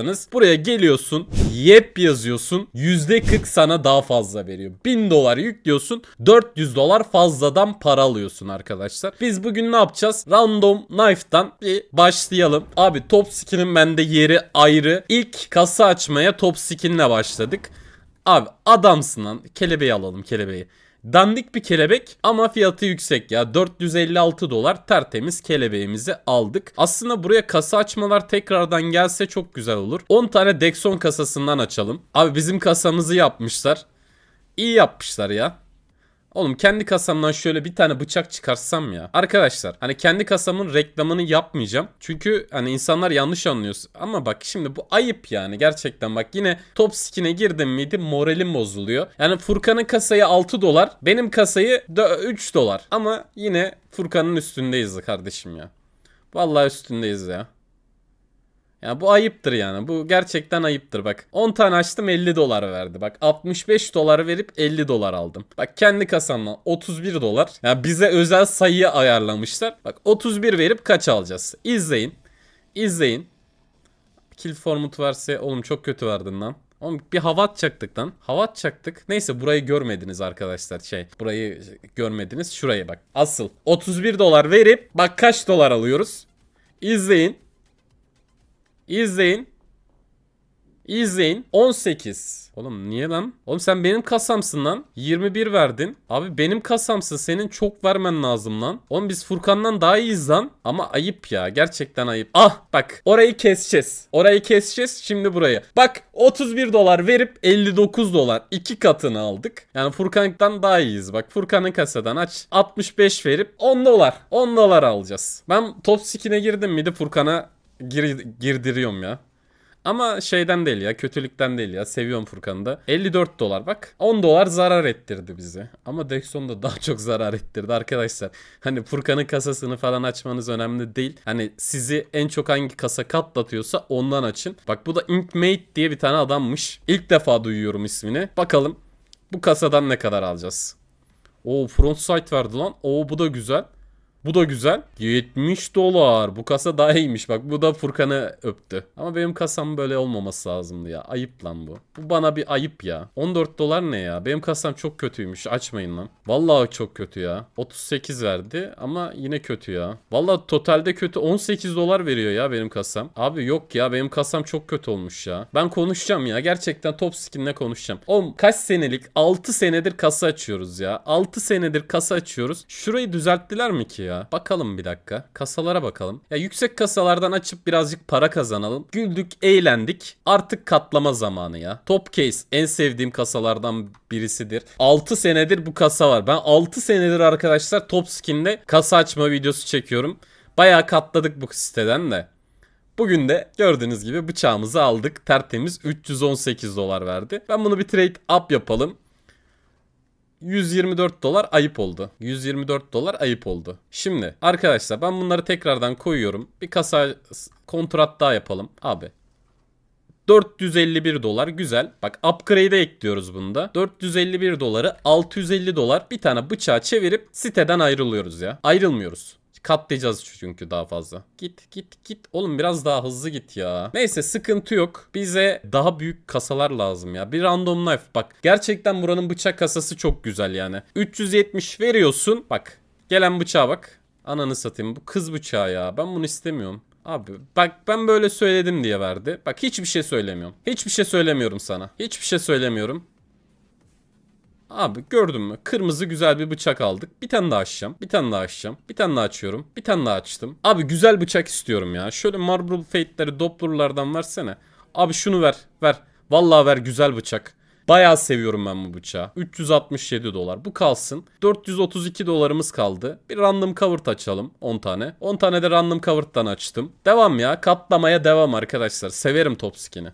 istiyorsanız buraya geliyorsun yep yazıyorsun %40 sana daha fazla veriyor. 1000 dolar yüklüyorsun 400 dolar fazladan para alıyorsun arkadaşlar. Biz bugün ne yapacağız? Random Knife'dan bir başlayalım. Abi top skinin bende yeri ayrı. İlk kasa açmaya top skinle başladık. Abi adamsın lan. Kelebeği alalım kelebeği. Dandik bir kelebek ama fiyatı yüksek ya. 456 dolar tertemiz kelebeğimizi aldık. Aslında buraya kasa açmalar tekrardan gelse çok güzel olur. 10 tane Dexon kasasından açalım. Abi bizim kasamızı yapmışlar. İyi yapmışlar ya. Oğlum kendi kasamdan şöyle bir tane bıçak çıkarsam ya. Arkadaşlar hani kendi kasamın reklamını yapmayacağım. Çünkü hani insanlar yanlış anlıyor. Ama bak şimdi bu ayıp yani gerçekten bak yine top skin'e girdim miydi moralim bozuluyor. Yani Furkan'ın kasayı 6 dolar benim kasayı 3 dolar. Ama yine Furkan'ın üstündeyiz kardeşim ya. Vallahi üstündeyiz ya. Ya bu ayıptır yani. Bu gerçekten ayıptır bak. 10 tane açtım 50 dolar verdi. Bak 65 dolar verip 50 dolar aldım. Bak kendi kasamdan 31 dolar. Ya yani bize özel sayıyı ayarlamışlar. Bak 31 verip kaç alacağız? İzleyin. İzleyin. Kill formut verse oğlum çok kötü verdin lan. Oğlum bir havat atacaktık lan. Hava atacaktık. Neyse burayı görmediniz arkadaşlar şey. Burayı görmediniz. Şuraya bak. Asıl 31 dolar verip bak kaç dolar alıyoruz. İzleyin. İzleyin. İzleyin. 18. Oğlum niye lan? Oğlum sen benim kasamsın lan. 21 verdin. Abi benim kasamsın. Senin çok vermen lazım lan. Oğlum biz Furkan'dan daha iyiyiz lan. Ama ayıp ya. Gerçekten ayıp. Ah bak. Orayı keseceğiz. Orayı keseceğiz. Şimdi burayı. Bak 31 dolar verip 59 dolar. iki katını aldık. Yani Furkan'dan daha iyiyiz. Bak Furkan'ın kasadan aç. 65 verip 10 dolar. 10 dolar alacağız. Ben top skin'e girdim miydi Furkan'a gir, girdiriyorum ya. Ama şeyden değil ya kötülükten değil ya seviyorum Furkan'ı da. 54 dolar bak 10 dolar zarar ettirdi bizi. Ama Dexon da daha çok zarar ettirdi arkadaşlar. Hani Furkan'ın kasasını falan açmanız önemli değil. Hani sizi en çok hangi kasa katlatıyorsa ondan açın. Bak bu da Inkmate diye bir tane adammış. İlk defa duyuyorum ismini. Bakalım bu kasadan ne kadar alacağız. Oo front sight verdi lan. Oo bu da güzel. Bu da güzel. 70 dolar. Bu kasa daha iyiymiş. Bak bu da Furkan'ı öptü. Ama benim kasam böyle olmaması lazımdı ya. Ayıp lan bu. Bu bana bir ayıp ya. 14 dolar ne ya? Benim kasam çok kötüymüş. Açmayın lan. Vallahi çok kötü ya. 38 verdi ama yine kötü ya. Vallahi totalde kötü 18 dolar veriyor ya benim kasam. Abi yok ya benim kasam çok kötü olmuş ya. Ben konuşacağım ya. Gerçekten top skinle konuşacağım. Oğlum kaç senelik 6 senedir kasa açıyoruz ya. 6 senedir kasa açıyoruz. Şurayı düzelttiler mi ki ya? ya. Bakalım bir dakika. Kasalara bakalım. Ya yüksek kasalardan açıp birazcık para kazanalım. Güldük, eğlendik. Artık katlama zamanı ya. Top Case en sevdiğim kasalardan birisidir. 6 senedir bu kasa var. Ben 6 senedir arkadaşlar Top skinle kasa açma videosu çekiyorum. Bayağı katladık bu siteden de. Bugün de gördüğünüz gibi bıçağımızı aldık. Tertemiz 318 dolar verdi. Ben bunu bir trade up yapalım. 124 dolar ayıp oldu. 124 dolar ayıp oldu. Şimdi arkadaşlar ben bunları tekrardan koyuyorum. Bir kasa kontrat daha yapalım. Abi 451 dolar güzel. Bak upgrade'e ekliyoruz bunda. 451 doları 650 dolar bir tane bıçağa çevirip siteden ayrılıyoruz ya. Ayrılmıyoruz. Katlayacağız çünkü daha fazla. Git git git. Oğlum biraz daha hızlı git ya. Neyse sıkıntı yok. Bize daha büyük kasalar lazım ya. Bir random knife bak. Gerçekten buranın bıçak kasası çok güzel yani. 370 veriyorsun. Bak gelen bıçağa bak. Ananı satayım. Bu kız bıçağı ya. Ben bunu istemiyorum. Abi bak ben böyle söyledim diye verdi. Bak hiçbir şey söylemiyorum. Hiçbir şey söylemiyorum sana. Hiçbir şey söylemiyorum. Abi gördün mü? Kırmızı güzel bir bıçak aldık. Bir tane daha açacağım. Bir tane daha açacağım. Bir tane daha açıyorum. Bir tane daha açtım. Abi güzel bıçak istiyorum ya. Şöyle Marble Fate'leri, Doppler'lardan versene. Abi şunu ver. Ver. Vallahi ver güzel bıçak. Bayağı seviyorum ben bu bıçağı. 367 dolar. Bu kalsın. 432 dolarımız kaldı. Bir random covert açalım 10 tane. 10 tane de random covert'tan açtım. Devam ya. Katlamaya devam arkadaşlar. Severim top skin'i.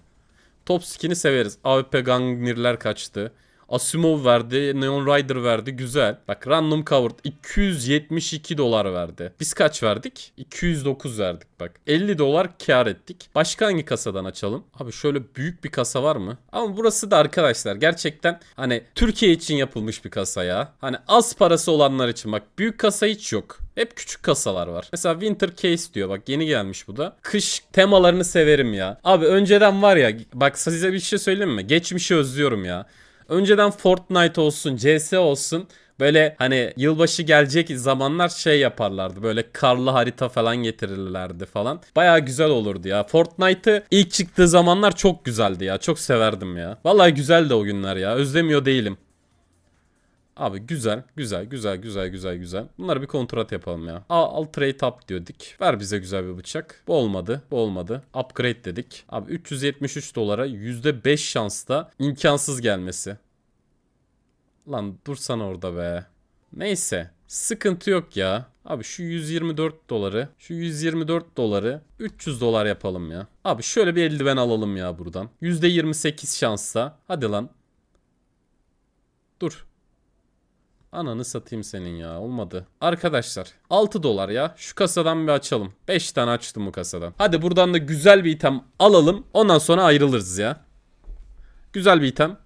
Top skin'i severiz. AWP gangnirler kaçtı. Asimov verdi. Neon Rider verdi. Güzel. Bak Random Covered 272 dolar verdi. Biz kaç verdik? 209 verdik bak. 50 dolar kar ettik. Başka hangi kasadan açalım? Abi şöyle büyük bir kasa var mı? Ama burası da arkadaşlar gerçekten hani Türkiye için yapılmış bir kasa ya. Hani az parası olanlar için bak büyük kasa hiç yok. Hep küçük kasalar var. Mesela Winter Case diyor bak yeni gelmiş bu da. Kış temalarını severim ya. Abi önceden var ya bak size bir şey söyleyeyim mi? Geçmişi özlüyorum ya. Önceden Fortnite olsun, CS olsun böyle hani yılbaşı gelecek zamanlar şey yaparlardı. Böyle karlı harita falan getirirlerdi falan. Baya güzel olurdu ya. Fortnite'ı ilk çıktığı zamanlar çok güzeldi ya. Çok severdim ya. Vallahi güzeldi o günler ya. Özlemiyor değilim. Abi güzel, güzel, güzel, güzel, güzel, güzel. Bunları bir kontrat yapalım ya. A, al trade up diyorduk. Ver bize güzel bir bıçak. Bu olmadı, bu olmadı. Upgrade dedik. Abi 373 dolara %5 şansta imkansız gelmesi. Lan dursan orada be. Neyse. Sıkıntı yok ya. Abi şu 124 doları, şu 124 doları 300 dolar yapalım ya. Abi şöyle bir eldiven alalım ya buradan. %28 şansa Hadi lan. Dur. Ananı satayım senin ya. Olmadı. Arkadaşlar 6 dolar ya. Şu kasadan bir açalım. 5 tane açtım bu kasadan. Hadi buradan da güzel bir item alalım. Ondan sonra ayrılırız ya. Güzel bir item.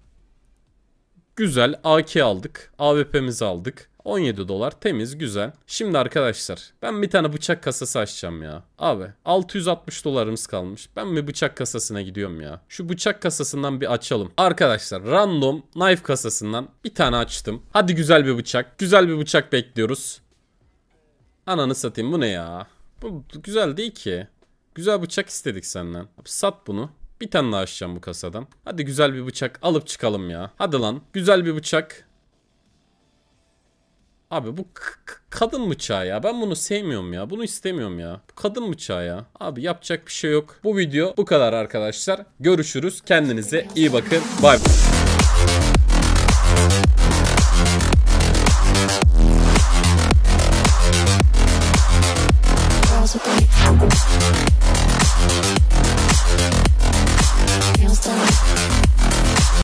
Güzel. AK aldık. AWP'mizi aldık. 17 dolar temiz güzel. Şimdi arkadaşlar ben bir tane bıçak kasası açacağım ya. Abi 660 dolarımız kalmış. Ben bir bıçak kasasına gidiyorum ya. Şu bıçak kasasından bir açalım. Arkadaşlar random knife kasasından bir tane açtım. Hadi güzel bir bıçak. Güzel bir bıçak bekliyoruz. Ananı satayım bu ne ya? Bu güzel değil ki. Güzel bıçak istedik senden. Sat bunu. Bir tane daha açacağım bu kasadan. Hadi güzel bir bıçak alıp çıkalım ya. Hadi lan. Güzel bir bıçak. Abi bu kadın bıçağı ya. Ben bunu sevmiyorum ya. Bunu istemiyorum ya. Bu kadın bıçağı ya. Abi yapacak bir şey yok. Bu video bu kadar arkadaşlar. Görüşürüz. Kendinize iyi bakın. Bay bay.